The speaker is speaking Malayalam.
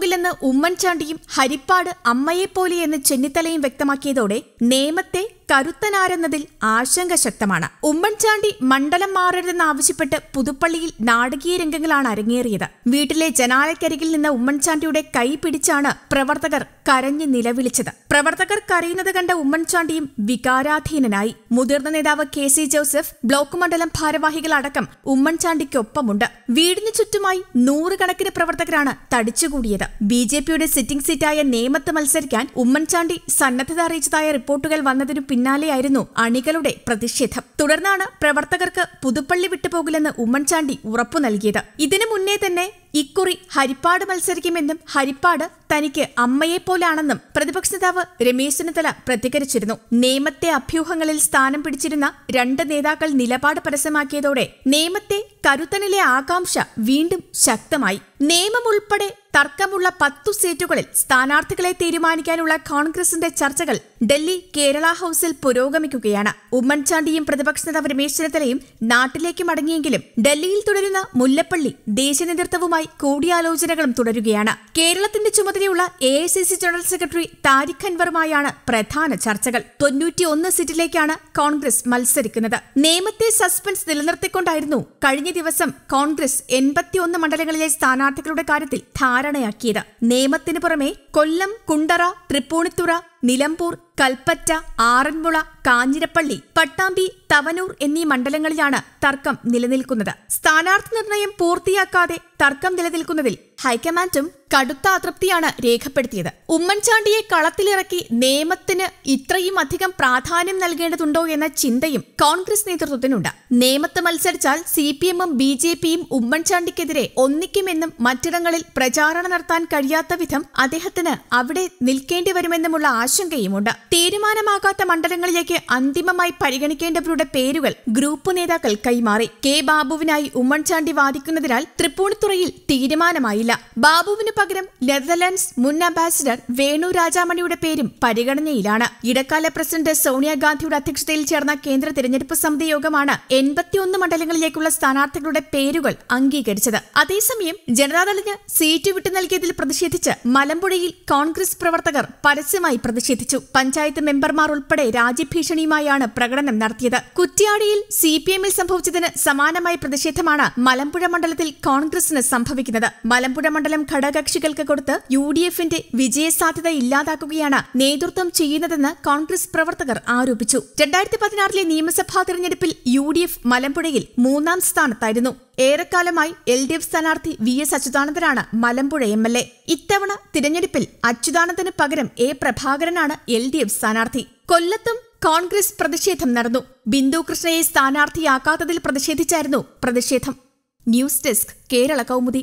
പോകില്ലെന്ന് ഉമ്മൻചാണ്ടിയും ഹരിപ്പാട് അമ്മയെപ്പോലെയെന്ന് ചെന്നിത്തലയും വ്യക്തമാക്കിയതോടെ നേമത്തെ കരുത്തനാരെന്നതിൽ ആശങ്ക ശക്തമാണ് ഉമ്മൻചാണ്ടി മണ്ഡലം മാറരുതെന്നാവശ്യപ്പെട്ട് പുതുപ്പള്ളിയിൽ നാടകീയ രംഗങ്ങളാണ് അരങ്ങേറിയത് വീട്ടിലെ ജനാലയ്ക്കരികിൽ നിന്ന് ഉമ്മൻചാണ്ടിയുടെ കൈ പിടിച്ചാണ് പ്രവർത്തകർ കരഞ്ഞു നിലവിളിച്ചത് പ്രവർത്തകർ കരയുന്നത് കണ്ട ഉമ്മൻചാണ്ടിയും വികാരാധീനനായി മുതിർന്ന നേതാവ് കെ സി ജോസഫ് ബ്ലോക്ക് മണ്ഡലം ഭാരവാഹികളടക്കം ഉമ്മൻചാണ്ടിക്കൊപ്പമുണ്ട് വീടിനു ചുറ്റുമായി നൂറുകണക്കിന് പ്രവർത്തകരാണ് തടിച്ചുകൂടിയത് ബി ജെ പിയുടെ സിറ്റിംഗ് സീറ്റായ നേമത്ത് മത്സരിക്കാൻ ഉമ്മൻചാണ്ടി സന്നദ്ധത അറിയിച്ചതായ റിപ്പോർട്ടുകൾ വന്നതിനു പിന്നാലെയായിരുന്നു അണികളുടെ പ്രതിഷേധം തുടർന്നാണ് പ്രവർത്തകർക്ക് പുതുപ്പള്ളി വിട്ടുപോകില്ലെന്ന് ഉമ്മൻചാണ്ടി ഉറപ്പു നൽകിയത് ഇതിനു മുന്നേ തന്നെ ഇക്കുറി ഹരിപ്പാട് മത്സരിക്കുമെന്നും ഹരിപ്പാട് തനിക്ക് അമ്മയെപ്പോലാണെന്നും പ്രതിപക്ഷ നേതാവ് രമേശ് ചെന്നിത്തല പ്രതികരിച്ചിരുന്നു നിയമത്തെ അഭ്യൂഹങ്ങളിൽ സ്ഥാനം പിടിച്ചിരുന്ന രണ്ട് നേതാക്കൾ നിലപാട് പരസ്യമാക്കിയതോടെ നിയമത്തെ കരുത്തനിലെ ആകാംക്ഷ വീണ്ടും ശക്തമായി നിയമം ഉൾപ്പെടെ തർക്കമുള്ള പത്തു സീറ്റുകളിൽ സ്ഥാനാർത്ഥികളെ തീരുമാനിക്കാനുള്ള കോൺഗ്രസിന്റെ ചർച്ചകൾ ഡൽഹി കേരള ഹൌസിൽ പുരോഗമിക്കുകയാണ് ഉമ്മൻചാണ്ടിയും പ്രതിപക്ഷ നേതാവ് രമേശ് ചെന്നിത്തലയും നാട്ടിലേക്ക് മടങ്ങിയെങ്കിലും ഡൽഹിയിൽ തുടരുന്ന മുല്ലപ്പള്ളി ദേശീയ നേതൃത്വവുമായി കൂടിയാലോചനകളും തുടരുകയാണ് കേരളത്തിന്റെ ചുമതലയുള്ള എ ജനറൽ സെക്രട്ടറി താരിഖ് അൻവറുമായാണ് പ്രധാന ചർച്ചകൾ തൊണ്ണൂറ്റിയൊന്ന് സീറ്റിലേക്കാണ് കോൺഗ്രസ് മത്സരിക്കുന്നത് നിയമത്തെ സസ്പെൻസ് നിലനിർത്തിക്കൊണ്ടായിരുന്നു കഴിഞ്ഞ ദിവസം കോൺഗ്രസ് എൺപത്തിയൊന്ന് മണ്ഡലങ്ങളിലെ സ്ഥാനാർത്ഥി സ്ഥാനാർത്ഥികളുടെ കാര്യത്തിൽ ധാരണയാക്കിയത് നിയമത്തിന് പുറമെ കൊല്ലം കുണ്ടറ തൃപ്പൂണിത്തുറ നിലമ്പൂർ കൽപ്പറ്റ ആറന്മുള കാഞ്ഞിരപ്പള്ളി പട്ടാമ്പി തവനൂർ എന്നീ മണ്ഡലങ്ങളിലാണ് തർക്കം നിലനിൽക്കുന്നത് സ്ഥാനാർത്ഥി നിർണയം പൂർത്തിയാക്കാതെ തർക്കം നിലനിൽക്കുന്നതിൽ ഹൈക്കമാൻഡും കടുത്ത അതൃപ്തിയാണ് രേഖപ്പെടുത്തിയത് ഉമ്മൻചാണ്ടിയെ കളത്തിലിറക്കി നിയമത്തിന് ഇത്രയും അധികം പ്രാധാന്യം നൽകേണ്ടതുണ്ടോ എന്ന ചിന്തയും കോൺഗ്രസ് നേതൃത്വത്തിനുണ്ട് നിയമത്ത് മത്സരിച്ചാൽ സി പി എമ്മും ബി ജെ പിയും ഉമ്മൻചാണ്ടിക്കെതിരെ ഒന്നിക്കുമെന്നും മറ്റിടങ്ങളിൽ പ്രചാരണം നടത്താൻ കഴിയാത്ത വിധം അദ്ദേഹത്തിന് അവിടെ നിൽക്കേണ്ടി വരുമെന്നുമുള്ള ആശങ്കയുമുണ്ട് തീരുമാനമാകാത്ത മണ്ഡലങ്ങളിലേക്ക് അന്തിമമായി പരിഗണിക്കേണ്ടവരുടെ പേരുകൾ ഗ്രൂപ്പ് നേതാക്കൾ കൈമാറി കെ ബാബുവിനായി ഉമ്മൻചാണ്ടി വാദിക്കുന്നതിനാൽ തൃപ്പൂണിത്തുറയിൽ തീരുമാനമായില്ല ബാബുവിന് പകരം നെതർലാൻഡ്സ് മുൻ അംബാസിഡർ വേണു രാജാമണിയുടെ പേരും പരിഗണനയിലാണ് ഇടക്കാല പ്രസിഡന്റ് സോണിയാഗാന്ധിയുടെ അധ്യക്ഷതയിൽ ചേർന്ന കേന്ദ്ര തിരഞ്ഞെടുപ്പ് സമിതി യോഗമാണ് എൺപത്തിയൊന്ന് മണ്ഡലങ്ങളിലേക്കുള്ള സ്ഥാനാർത്ഥികളുടെ പേരുകൾ അംഗീകരിച്ചത് അതേസമയം ജനതാദളിന് സീറ്റ് വിട്ടു നൽകിയതിൽ പ്രതിഷേധിച്ച് മലമ്പുഴയിൽ കോൺഗ്രസ് പ്രവർത്തകർ പരസ്യമായി പ്രതിഷേധിച്ചു പഞ്ചായത്ത് മെമ്പർമാർ ഉൾപ്പെടെ രാജ്യഭീഷണിയുമായാണ് പ്രകടനം നടത്തിയത് കുറ്റ്യാടിയിൽ സിപിഎമ്മിൽ സംഭവിച്ചതിന് സമാനമായ പ്രതിഷേധമാണ് മലമ്പുഴ മണ്ഡലത്തിൽ കോൺഗ്രസിന് സംഭവിക്കുന്നത് മലമ്പുഴ മണ്ഡലം ഘടക കക്ഷികൾക്ക് കൊടുത്ത് യു ഡി എഫിന്റെ വിജയസാധ്യത ഇല്ലാതാക്കുകയാണ് നേതൃത്വം ചെയ്യുന്നതെന്ന് കോൺഗ്രസ് പ്രവർത്തകർ ആരോപിച്ചു രണ്ടായിരത്തി പതിനാറിലെ നിയമസഭാ തെരഞ്ഞെടുപ്പിൽ യു ഡി എഫ് മലമ്പുഴയിൽ മൂന്നാം സ്ഥാനത്തായിരുന്നു ഏറെക്കാലമായി എൽ ഡി എഫ് സ്ഥാനാർത്ഥി വി എസ് അച്യുതാനന്ദനാണ് മലമ്പുഴ എം എൽ എ ഇത്തവണ തിരഞ്ഞെടുപ്പിൽ അച്യുതാനന്ദന് പകരം എ പ്രഭാകരനാണ് എൽ ഡി എഫ് സ്ഥാനാർത്ഥി കൊല്ലത്തും കോൺഗ്രസ് പ്രതിഷേധം നടന്നു ബിന്ദു കൃഷ്ണയെ സ്ഥാനാർത്ഥിയാക്കാത്തതിൽ പ്രതിഷേധിച്ചായിരുന്നു പ്രതിഷേധം ന്യൂസ് ഡെസ്ക് കേരള കൗമുദി